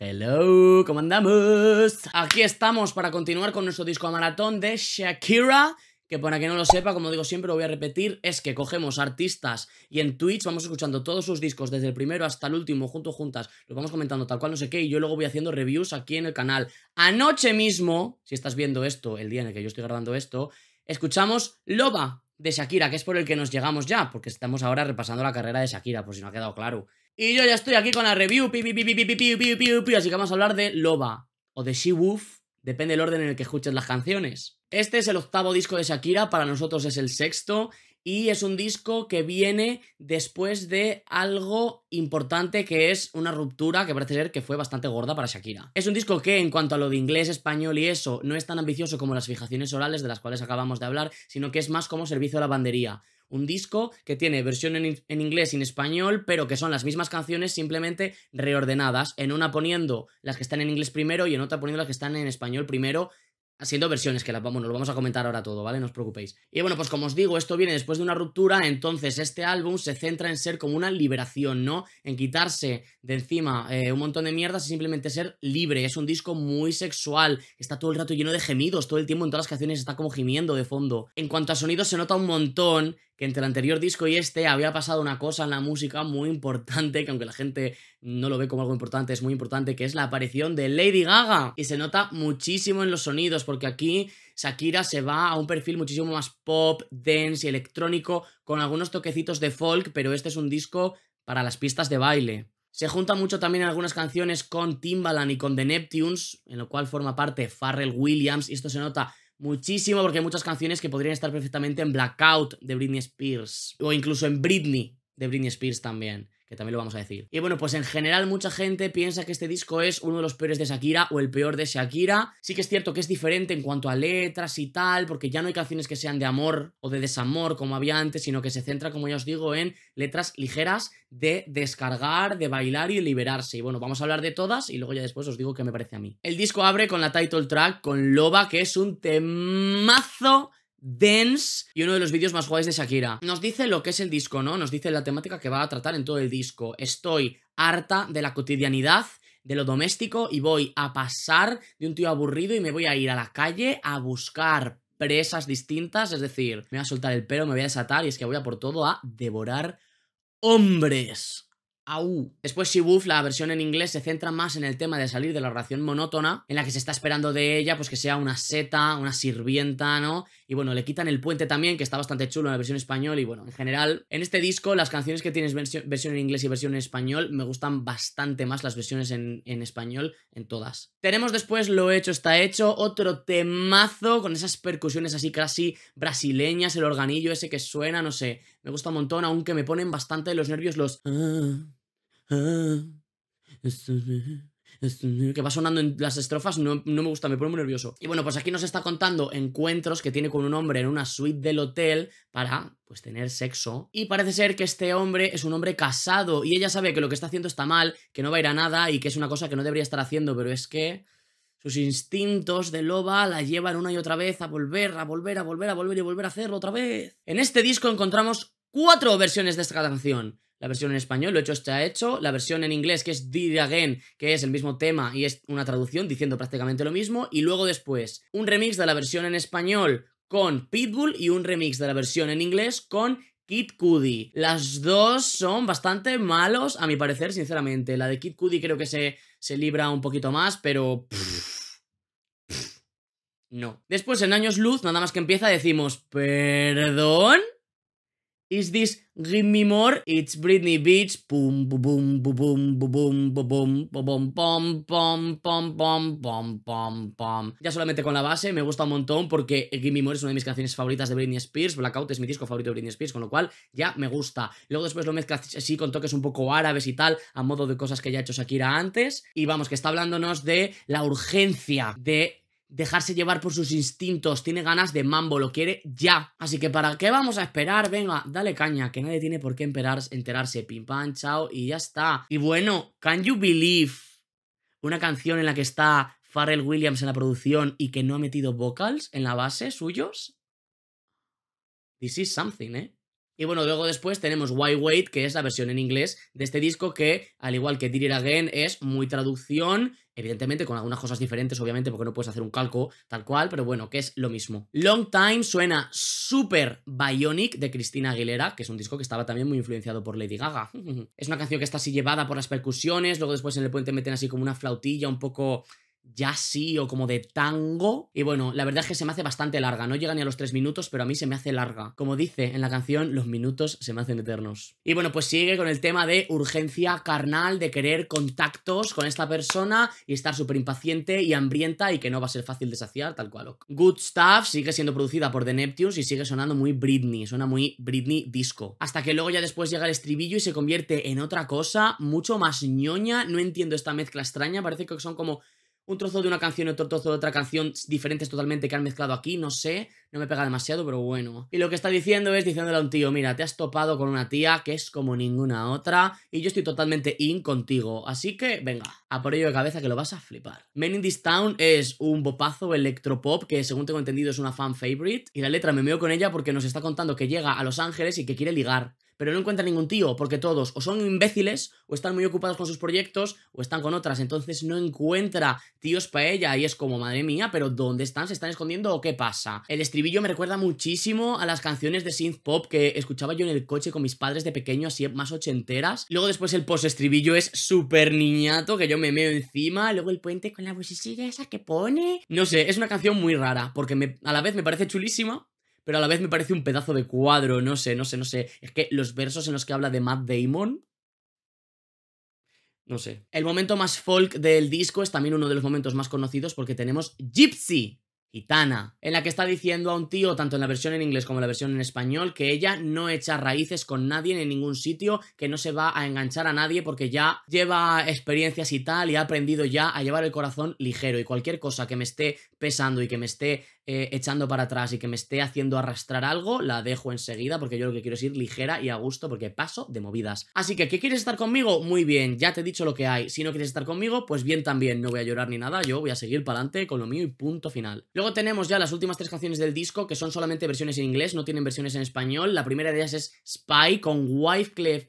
Hello, ¿cómo andamos? Aquí estamos para continuar con nuestro disco a maratón de Shakira que para que no lo sepa, como digo siempre, lo voy a repetir, es que cogemos artistas y en Twitch vamos escuchando todos sus discos, desde el primero hasta el último, juntos, juntas, los vamos comentando tal cual, no sé qué, y yo luego voy haciendo reviews aquí en el canal. Anoche mismo, si estás viendo esto, el día en el que yo estoy grabando esto, escuchamos Loba de Shakira, que es por el que nos llegamos ya, porque estamos ahora repasando la carrera de Shakira, por si no ha quedado claro. Y yo ya estoy aquí con la review, así que vamos a hablar de Loba o de She-Wolf, depende del orden en el que escuches las canciones. Este es el octavo disco de Shakira, para nosotros es el sexto, y es un disco que viene después de algo importante que es una ruptura que parece ser que fue bastante gorda para Shakira. Es un disco que en cuanto a lo de inglés, español y eso, no es tan ambicioso como las fijaciones orales de las cuales acabamos de hablar, sino que es más como servicio a la bandería. Un disco que tiene versión en, inglés y en español, pero que son las mismas canciones simplemente reordenadas, en una poniendo las que están en inglés primero y en otra poniendo las que están en español primero, haciendo versiones que las vamos, lo vamos a comentar ahora todo, ¿vale? No os preocupéis. Y bueno, pues como os digo, esto viene después de una ruptura, entonces este álbum se centra en ser como una liberación, ¿no? En quitarse de encima eh, un montón de mierdas y simplemente ser libre. Es un disco muy sexual, está todo el rato lleno de gemidos, todo el tiempo en todas las canciones está como gimiendo de fondo. En cuanto a sonidos se nota un montón que entre el anterior disco y este había pasado una cosa en la música muy importante, que aunque la gente no lo ve como algo importante, es muy importante, que es la aparición de Lady Gaga. Y se nota muchísimo en los sonidos, porque aquí Shakira se va a un perfil muchísimo más pop, dance y electrónico, con algunos toquecitos de folk, pero este es un disco para las pistas de baile. Se junta mucho también en algunas canciones con Timbaland y con The Neptunes, en lo cual forma parte Pharrell Williams, y esto se nota muchísimo porque hay muchas canciones que podrían estar perfectamente en Blackout de Britney Spears o incluso en Britney de Britney Spears también que también lo vamos a decir. Y bueno, pues en general mucha gente piensa que este disco es uno de los peores de Shakira o el peor de Shakira. Sí que es cierto que es diferente en cuanto a letras y tal, porque ya no hay canciones que sean de amor o de desamor como había antes, sino que se centra, como ya os digo, en letras ligeras de descargar, de bailar y liberarse. Y bueno, vamos a hablar de todas y luego ya después os digo qué me parece a mí. El disco abre con la title track, con Loba, que es un temazo Dance y uno de los vídeos más guays de Shakira. Nos dice lo que es el disco, ¿no? Nos dice la temática que va a tratar en todo el disco. Estoy harta de la cotidianidad, de lo doméstico y voy a pasar de un tío aburrido y me voy a ir a la calle a buscar presas distintas, es decir, me voy a soltar el pelo, me voy a desatar y es que voy a por todo a devorar hombres. AU. Después, She la versión en inglés, se centra más en el tema de salir de la oración monótona, en la que se está esperando de ella, pues que sea una seta, una sirvienta, ¿no? Y bueno, le quitan el puente también, que está bastante chulo en la versión español. Y bueno, en general, en este disco, las canciones que tienes versión en inglés y versión en español, me gustan bastante más las versiones en, en español en todas. Tenemos después Lo Hecho Está Hecho, otro temazo con esas percusiones así casi brasileñas, el organillo ese que suena, no sé, me gusta un montón, aunque me ponen bastante los nervios los... Ah, Ah, eh, eh, que va sonando en las estrofas no, me gusta, me pone muy nervioso. Y bueno, pues aquí nos está contando encuentros que tiene con un hombre en una suite del hotel para, pues, tener sexo. Y parece ser que este hombre es un hombre casado y ella sabe que lo que está haciendo está mal, que no va a ir a nada y que es una cosa que no debería estar haciendo, pero es que sus instintos de loba la llevan una y otra vez a volver, a volver, a volver, a volver y volver a hacerlo otra vez. En este disco encontramos cuatro versiones de esta canción la versión en español, lo hecho está hecho, la versión en inglés que es Did Again, que es el mismo tema y es una traducción diciendo prácticamente lo mismo, y luego después un remix de la versión en español con Pitbull y un remix de la versión en inglés con Kid Cudi. Las dos son bastante malos, a mi parecer, sinceramente. La de Kid Cudi creo que se, se libra un poquito más, pero... no. Después, en Años Luz, nada más que empieza, decimos, perdón. Is this Give Me More? It's Britney Beach. Pum, boom, boom, boom, boom, bum, boom, pom pom, pom, pom pom, pom, Ya solamente con la base me gusta un montón porque Gimme More es una de mis canciones favoritas de Britney Spears. Blackout es mi disco favorito de Britney Spears, con lo cual ya me gusta. Luego después lo mezclas así con toques un poco árabes y tal, a modo de cosas que ya ha hecho Shakira antes. Y vamos, que está hablándonos de la urgencia de dejarse llevar por sus instintos, tiene ganas de mambo, lo quiere ya. Así que ¿para qué vamos a esperar? Venga, dale caña, que nadie tiene por qué enterarse. Pim pam, chao y ya está. Y bueno, Can You Believe, una canción en la que está Pharrell Williams en la producción y que no ha metido vocals en la base suyos. This is something, ¿eh? Y bueno, luego después tenemos Why Wait, que es la versión en inglés de este disco que, al igual que Did It Again, es muy traducción, evidentemente con algunas cosas diferentes, obviamente, porque no puedes hacer un calco tal cual, pero bueno, que es lo mismo. Long Time suena Super Bionic de Cristina Aguilera, que es un disco que estaba también muy influenciado por Lady Gaga. es una canción que está así llevada por las percusiones, luego después en el puente meten así como una flautilla un poco ya sí o como de tango. Y bueno, la verdad es que se me hace bastante larga. No llega ni a los tres minutos, pero a mí se me hace larga. Como dice en la canción, los minutos se me hacen eternos. Y bueno, pues sigue con el tema de urgencia carnal, de querer contactos con esta persona y estar súper impaciente y hambrienta y que no va a ser fácil de tal cual. Good Stuff sigue siendo producida por The Neptunes y sigue sonando muy Britney. Suena muy Britney disco. Hasta que luego ya después llega el estribillo y se convierte en otra cosa mucho más ñoña. No entiendo esta mezcla extraña. Parece que son como un trozo de una canción y otro trozo de otra canción diferentes totalmente que han mezclado aquí, no sé, no me pega demasiado, pero bueno. Y lo que está diciendo es diciéndole a un tío, mira, te has topado con una tía que es como ninguna otra y yo estoy totalmente in contigo, así que venga, a por ello de cabeza que lo vas a flipar. Men in This Town es un bopazo electropop que según tengo entendido es una fan favorite y la letra me meo con ella porque nos está contando que llega a Los Ángeles y que quiere ligar pero no encuentra ningún tío, porque todos o son imbéciles, o están muy ocupados con sus proyectos, o están con otras, entonces no encuentra tíos para ella, y es como, madre mía, pero ¿dónde están? ¿Se están escondiendo o qué pasa? El estribillo me recuerda muchísimo a las canciones de synth pop que escuchaba yo en el coche con mis padres de pequeño, así más ochenteras. Luego después el post-estribillo es súper niñato, que yo me meo encima, luego el puente con la sigue esa que pone... No sé, es una canción muy rara, porque a la vez me parece chulísima, pero a la vez me parece un pedazo de cuadro, no sé, no sé, no sé. Es que los versos en los que habla de Matt Damon no sé. El momento más folk del disco es también uno de los momentos más conocidos porque tenemos Gypsy, gitana, en la que está diciendo a un tío, tanto en la versión en inglés como en la versión en español, que ella no echa raíces con nadie en ningún sitio, que no se va a enganchar a nadie porque ya lleva experiencias y tal y ha aprendido ya a llevar el corazón ligero y cualquier cosa que me esté pesando y que me esté eh, echando para atrás y que me esté haciendo arrastrar algo, la dejo enseguida porque yo lo que quiero es ir ligera y a gusto porque paso de movidas. Así que, ¿qué quieres estar conmigo? Muy bien, ya te he dicho lo que hay. Si no quieres estar conmigo, pues bien también, no voy a llorar ni nada, yo voy a seguir para adelante con lo mío y punto final. Luego tenemos ya las últimas tres canciones del disco, que son solamente versiones en inglés, no tienen versiones en español. La primera de ellas es Spy con Wyclef,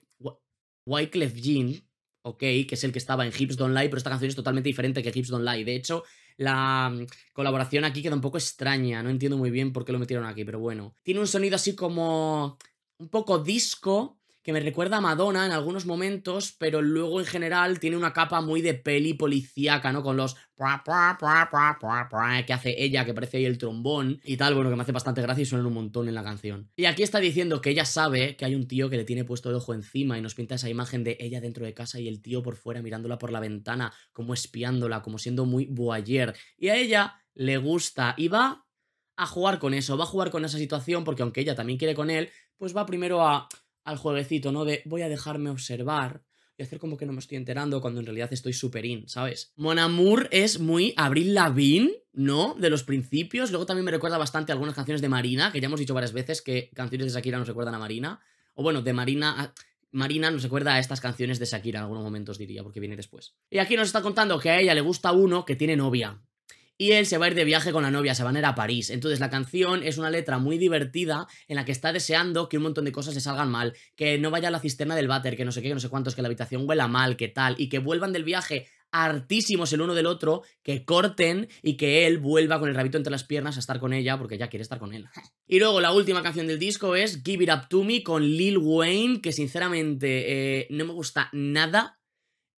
Wyclef Jean, ok, que es el que estaba en Hips Don't Lie, pero esta canción es totalmente diferente que Hips Don't Lie. De hecho, la mm, colaboración aquí queda un poco extraña, no entiendo muy bien por qué lo metieron aquí, pero bueno. Tiene un sonido así como un poco disco, que me recuerda a Madonna en algunos momentos, pero luego en general tiene una capa muy de peli policíaca, ¿no? Con los que hace ella, que parece ahí el trombón y tal, bueno, que me hace bastante gracia y suena un montón en la canción. Y aquí está diciendo que ella sabe que hay un tío que le tiene puesto el ojo encima y nos pinta esa imagen de ella dentro de casa y el tío por fuera mirándola por la ventana, como espiándola, como siendo muy voyeur. Y a ella le gusta y va a jugar con eso, va a jugar con esa situación porque aunque ella también quiere con él, pues va primero a al jueguecito, ¿no? De voy a dejarme observar y hacer como que no me estoy enterando cuando en realidad estoy super in, ¿sabes? Mon es muy Abril Lavin, ¿no? De los principios. Luego también me recuerda bastante algunas canciones de Marina, que ya hemos dicho varias veces que canciones de Shakira nos recuerdan a Marina. O bueno, de Marina... Marina nos recuerda a estas canciones de Shakira en algunos momentos, diría, porque viene después. Y aquí nos está contando que a ella le gusta uno que tiene novia y él se va a ir de viaje con la novia, se van a ir a París. Entonces la canción es una letra muy divertida en la que está deseando que un montón de cosas se salgan mal, que no vaya a la cisterna del váter, que no sé qué, que no sé cuántos, que la habitación huela mal, que tal, y que vuelvan del viaje hartísimos el uno del otro, que corten y que él vuelva con el rabito entre las piernas a estar con ella porque ya quiere estar con él. y luego la última canción del disco es Give It Up To Me con Lil Wayne, que sinceramente eh, no me gusta nada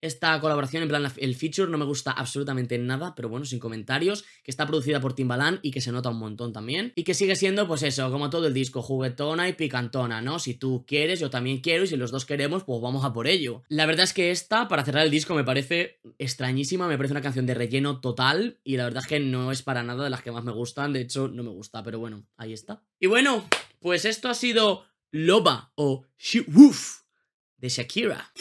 esta colaboración, en plan el feature, no me gusta absolutamente nada, pero bueno, sin comentarios, que está producida por Timbaland y que se nota un montón también, y que sigue siendo, pues eso, como todo el disco, juguetona y picantona, ¿no? Si tú quieres, yo también quiero, y si los dos queremos, pues vamos a por ello. La verdad es que esta, para cerrar el disco, me parece extrañísima, me parece una canción de relleno total, y la verdad es que no es para nada de las que más me gustan, de hecho, no me gusta, pero bueno, ahí está. Y bueno, pues esto ha sido Loba o She Woof de Shakira.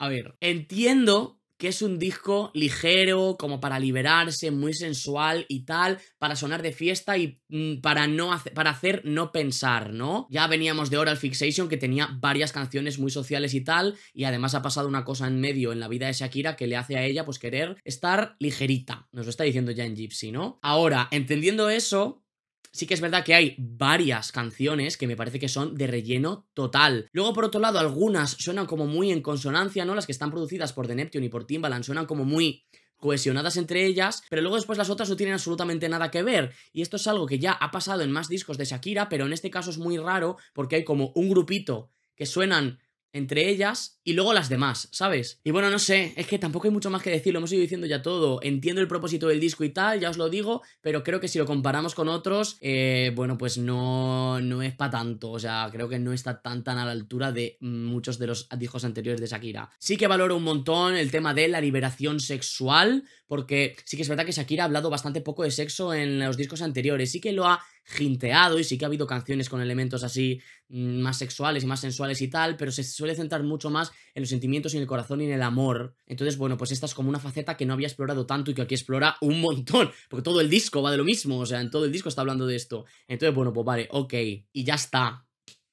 A ver, entiendo que es un disco ligero, como para liberarse, muy sensual y tal, para sonar de fiesta y mm, para, no para hacer no pensar, ¿no? Ya veníamos de Oral Fixation, que tenía varias canciones muy sociales y tal, y además ha pasado una cosa en medio en la vida de Shakira que le hace a ella, pues, querer estar ligerita. Nos lo está diciendo ya en Gypsy, ¿no? Ahora, entendiendo eso, sí que es verdad que hay varias canciones que me parece que son de relleno total. Luego, por otro lado, algunas suenan como muy en consonancia, ¿no? Las que están producidas por The Neptune y por Timbaland suenan como muy cohesionadas entre ellas, pero luego después las otras no tienen absolutamente nada que ver. Y esto es algo que ya ha pasado en más discos de Shakira, pero en este caso es muy raro porque hay como un grupito que suenan entre ellas y luego las demás, ¿sabes? Y bueno, no sé, es que tampoco hay mucho más que decir, lo hemos ido diciendo ya todo, entiendo el propósito del disco y tal, ya os lo digo, pero creo que si lo comparamos con otros, eh, bueno, pues no, no es para tanto, o sea, creo que no está tan tan a la altura de muchos de los discos anteriores de Shakira. Sí que valoro un montón el tema de la liberación sexual, porque sí que es verdad que Shakira ha hablado bastante poco de sexo en los discos anteriores, sí que lo ha ginteado y sí que ha habido canciones con elementos así mm, más sexuales y más sensuales y tal, pero se suele centrar mucho más en los sentimientos y en el corazón y en el amor. Entonces, bueno, pues esta es como una faceta que no había explorado tanto y que aquí explora un montón, porque todo el disco va de lo mismo, o sea, en todo el disco está hablando de esto. Entonces, bueno, pues vale, ok, y ya está.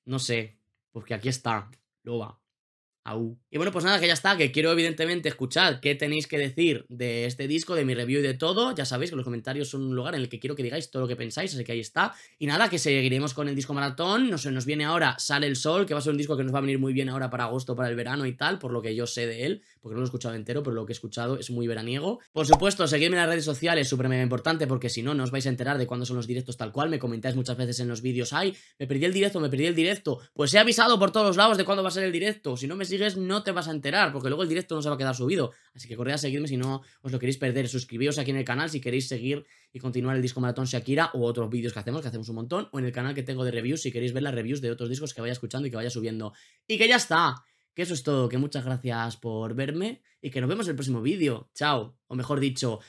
No sé, porque aquí está, lo va. Y bueno, pues nada, que ya está, que quiero evidentemente escuchar qué tenéis que decir de este disco, de mi review y de todo. Ya sabéis que los comentarios son un lugar en el que quiero que digáis todo lo que pensáis, así que ahí está. Y nada, que seguiremos con el disco maratón. No sé, nos viene ahora Sale el Sol, que va a ser un disco que nos va a venir muy bien ahora para agosto, para el verano y tal, por lo que yo sé de él porque no lo he escuchado entero, pero lo que he escuchado es muy veraniego. Por supuesto, seguidme en las redes sociales, súper mega importante, porque si no, no os vais a enterar de cuándo son los directos tal cual. Me comentáis muchas veces en los vídeos, ay, me perdí el directo, me perdí el directo. Pues he avisado por todos los lados de cuándo va a ser el directo. Si no me sigues, no te vas a enterar, porque luego el directo no se va a quedar subido. Así que corred a seguirme si no os lo queréis perder. Suscribíos aquí en el canal si queréis seguir y continuar el disco maratón Shakira o otros vídeos que hacemos, que hacemos un montón, o en el canal que tengo de reviews si queréis ver las reviews de otros discos que vaya escuchando y que vaya subiendo. Y que ya está. Que eso es todo, que muchas gracias por verme y que nos vemos en el próximo vídeo. Chao, o mejor dicho,